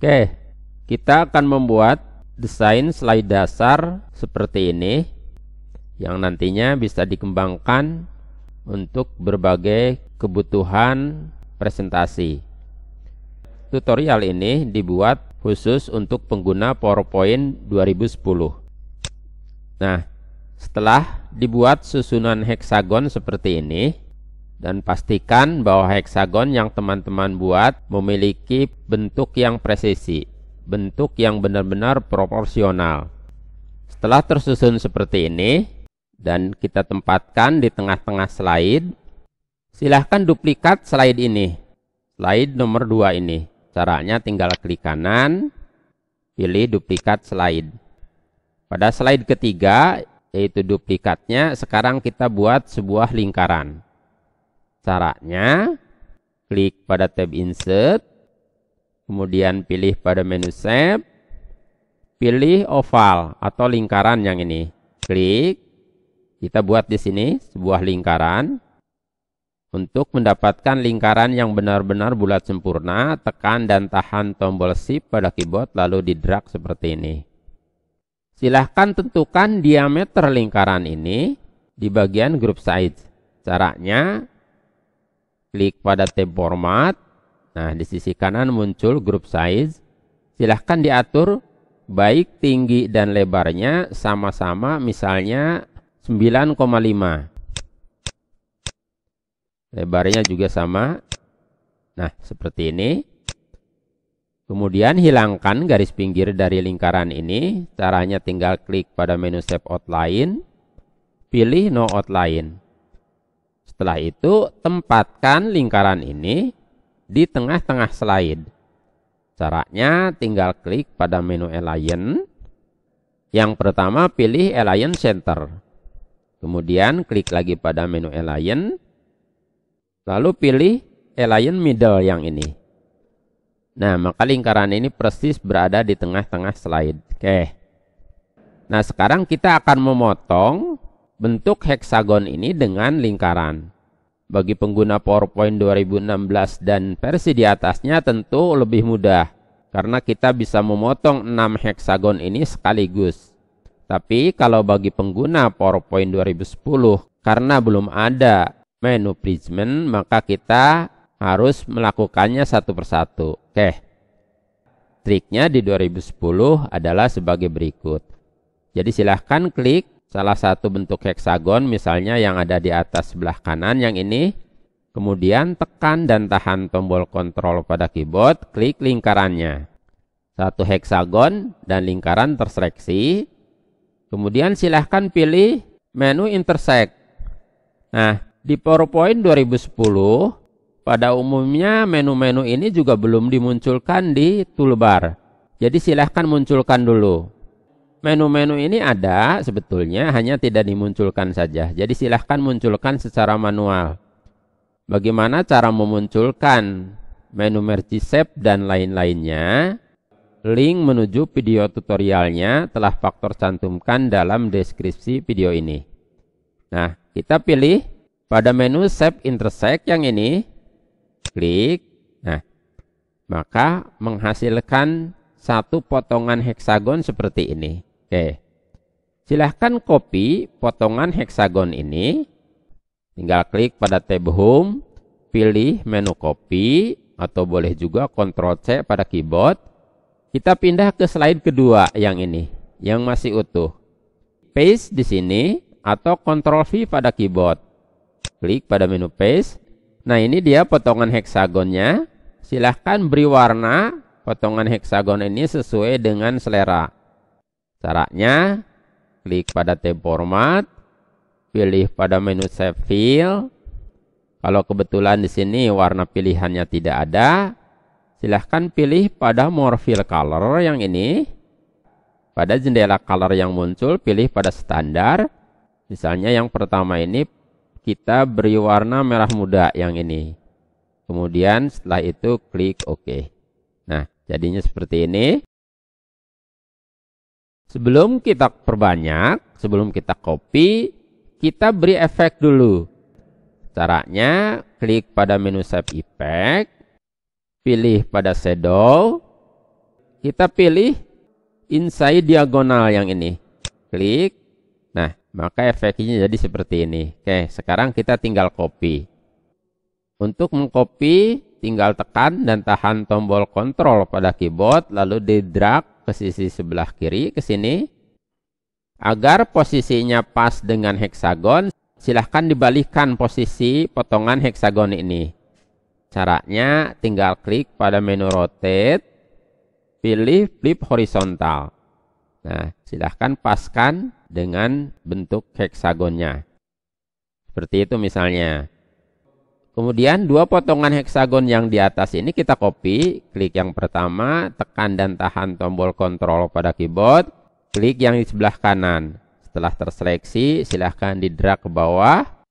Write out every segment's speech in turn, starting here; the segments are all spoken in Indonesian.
Oke, kita akan membuat desain slide dasar seperti ini yang nantinya bisa dikembangkan untuk berbagai kebutuhan presentasi. Tutorial ini dibuat khusus untuk pengguna PowerPoint 2010. Nah, setelah dibuat susunan heksagon seperti ini, dan pastikan bahwa heksagon yang teman-teman buat memiliki bentuk yang presisi, bentuk yang benar-benar proporsional. Setelah tersusun seperti ini dan kita tempatkan di tengah-tengah slide, silahkan duplikat slide ini, slide nomor 2 ini. Caranya tinggal klik kanan, pilih duplikat slide. Pada slide ketiga, yaitu duplikatnya, sekarang kita buat sebuah lingkaran. Caranya, klik pada tab Insert, kemudian pilih pada menu Shape, pilih oval atau lingkaran yang ini. Klik, kita buat di sini sebuah lingkaran. Untuk mendapatkan lingkaran yang benar-benar bulat sempurna, tekan dan tahan tombol Shift pada keyboard lalu di drag seperti ini. Silahkan tentukan diameter lingkaran ini di bagian group size. Caranya, Klik pada tab format. Nah, di sisi kanan muncul group size. Silahkan diatur baik tinggi dan lebarnya sama-sama misalnya 9,5. Lebarnya juga sama. Nah, seperti ini. Kemudian hilangkan garis pinggir dari lingkaran ini. Caranya tinggal klik pada menu shape outline. Pilih no outline. Setelah itu tempatkan lingkaran ini di tengah-tengah slide. Caranya tinggal klik pada menu align. Yang pertama pilih align center. Kemudian klik lagi pada menu align. Lalu pilih align middle yang ini. Nah, maka lingkaran ini persis berada di tengah-tengah slide. Oke. Nah, sekarang kita akan memotong bentuk heksagon ini dengan lingkaran. Bagi pengguna PowerPoint 2016 dan versi di atasnya tentu lebih mudah, karena kita bisa memotong 6 heksagon ini sekaligus. Tapi kalau bagi pengguna PowerPoint 2010, karena belum ada menu placement, maka kita harus melakukannya satu persatu. Oke, triknya di 2010 adalah sebagai berikut. Jadi silahkan klik salah satu bentuk heksagon misalnya yang ada di atas sebelah kanan yang ini kemudian tekan dan tahan tombol kontrol pada keyboard klik lingkarannya satu heksagon dan lingkaran terseleksi kemudian silahkan pilih menu intersect nah di PowerPoint 2010 pada umumnya menu-menu ini juga belum dimunculkan di toolbar. Jadi silahkan munculkan dulu menu-menu ini ada sebetulnya hanya tidak dimunculkan saja. Jadi silahkan munculkan secara manual. Bagaimana cara memunculkan menu Mergisep dan lain-lainnya? Link menuju video tutorialnya telah faktor cantumkan dalam deskripsi video ini. Nah, kita pilih pada menu Shape Intersect yang ini. Klik. Nah, maka menghasilkan satu potongan heksagon seperti ini. Oke. Silahkan copy potongan heksagon ini. Tinggal klik pada tab Home, pilih menu copy atau boleh juga Ctrl C pada keyboard. Kita pindah ke slide kedua yang ini, yang masih utuh. Paste di sini atau Ctrl V pada keyboard. Klik pada menu paste. Nah, ini dia potongan heksagonnya. Silahkan beri warna potongan heksagon ini sesuai dengan selera. Caranya, klik pada tab format, pilih pada menu save Fill. Kalau kebetulan di sini warna pilihannya tidak ada, silahkan pilih pada more fill color yang ini. Pada jendela color yang muncul, pilih pada standar. Misalnya yang pertama ini kita beri warna merah muda yang ini. Kemudian setelah itu klik OK. Nah, jadinya seperti ini. Sebelum kita perbanyak, sebelum kita copy, kita beri efek dulu. Caranya, klik pada menu save effect, pilih pada shadow, kita pilih inside diagonal yang ini. Klik, nah maka efeknya jadi seperti ini. Oke, sekarang kita tinggal copy. Untuk mengcopy, tinggal tekan dan tahan tombol Control pada keyboard, lalu di drag ke sisi sebelah kiri ke sini agar posisinya pas dengan heksagon silahkan dibalikkan posisi potongan heksagon ini caranya tinggal klik pada menu rotate pilih flip horizontal nah silahkan paskan dengan bentuk heksagonnya seperti itu misalnya Kemudian dua potongan heksagon yang di atas ini kita copy, klik yang pertama, tekan dan tahan tombol Control pada keyboard, klik yang di sebelah kanan. Setelah terseleksi, silahkan di drag ke bawah.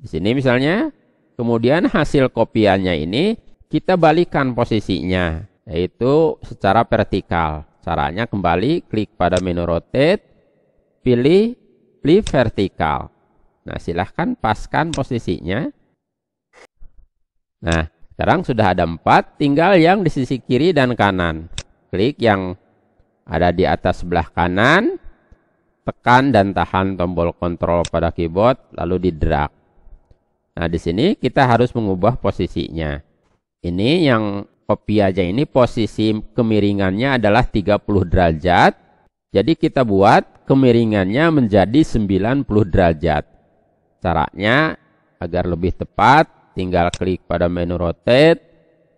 Di sini misalnya, kemudian hasil kopiannya ini kita balikan posisinya, yaitu secara vertikal. Caranya kembali, klik pada menu rotate, pilih flip vertikal. Nah, silahkan paskan posisinya. Nah, sekarang sudah ada empat, tinggal yang di sisi kiri dan kanan. Klik yang ada di atas sebelah kanan, tekan dan tahan tombol kontrol pada keyboard, lalu di drag. Nah, di sini kita harus mengubah posisinya. Ini yang kopi aja ini posisi kemiringannya adalah 30 derajat. Jadi kita buat kemiringannya menjadi 90 derajat. Caranya agar lebih tepat, tinggal klik pada menu rotate,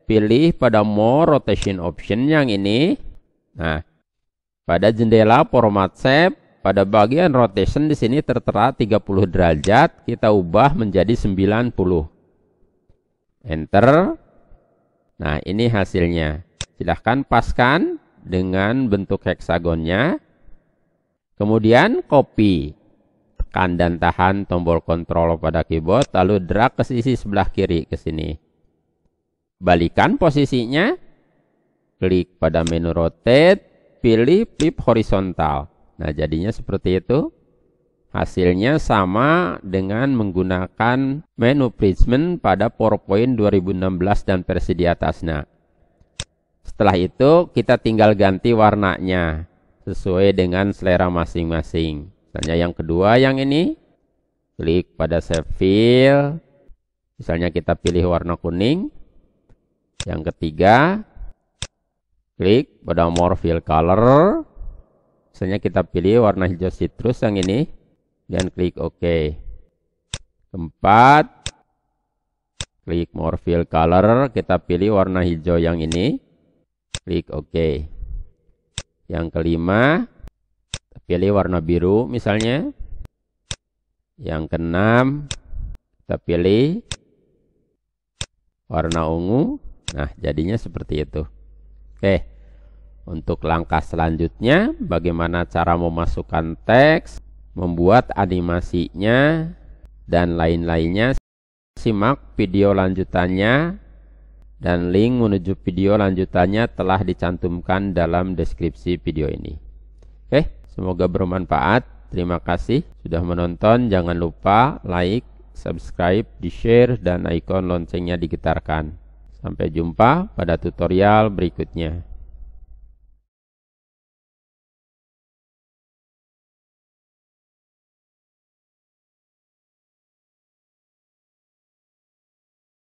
pilih pada more rotation option yang ini. Nah, pada jendela format shape, pada bagian rotation di sini tertera 30 derajat, kita ubah menjadi 90. Enter. Nah, ini hasilnya. Silahkan paskan dengan bentuk heksagonnya. Kemudian copy tekan dan tahan tombol kontrol pada keyboard lalu drag ke sisi sebelah kiri ke sini. Balikan posisinya, klik pada menu rotate, pilih flip horizontal. Nah, jadinya seperti itu. Hasilnya sama dengan menggunakan menu placement pada PowerPoint 2016 dan versi di atasnya. Setelah itu, kita tinggal ganti warnanya sesuai dengan selera masing-masing. Misalnya yang kedua yang ini, klik pada save fill Misalnya kita pilih warna kuning. Yang ketiga, klik pada more fill color. Misalnya kita pilih warna hijau citrus yang ini dan klik OK. Keempat, klik more fill color, kita pilih warna hijau yang ini, klik OK. Yang kelima, pilih warna biru misalnya. Yang keenam, kita pilih warna ungu. Nah, jadinya seperti itu. Oke. Untuk langkah selanjutnya, bagaimana cara memasukkan teks, membuat animasinya, dan lain-lainnya. Simak video lanjutannya dan link menuju video lanjutannya telah dicantumkan dalam deskripsi video ini. Semoga bermanfaat. Terima kasih sudah menonton. Jangan lupa like, subscribe, di-share, dan ikon loncengnya digetarkan. Sampai jumpa pada tutorial berikutnya.